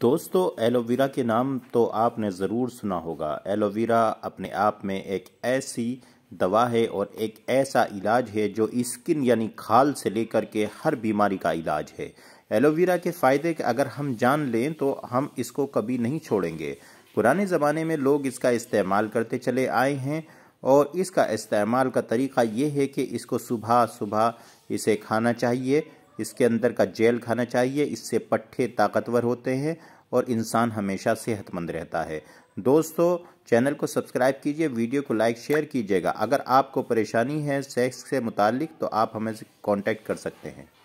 दोस्तों एलोवेरा के नाम तो आपने ज़रूर सुना होगा एलोवेरा अपने आप में एक ऐसी दवा है और एक ऐसा इलाज है जो स्किन यानी खाल से लेकर के हर बीमारी का इलाज है एलोवेरा के फ़ायदे अगर हम जान लें तो हम इसको कभी नहीं छोड़ेंगे पुराने ज़माने में लोग इसका इस्तेमाल करते चले आए हैं और इसका इस्तेमाल का तरीक़ा ये है कि इसको सुबह सुबह इसे खाना चाहिए इसके अंदर का जेल खाना चाहिए इससे पट्ठे ताकतवर होते हैं और इंसान हमेशा सेहतमंद रहता है दोस्तों चैनल को सब्सक्राइब कीजिए वीडियो को लाइक शेयर कीजिएगा अगर आपको परेशानी है सेक्स से मुतालिक तो आप हमें कॉन्टैक्ट कर सकते हैं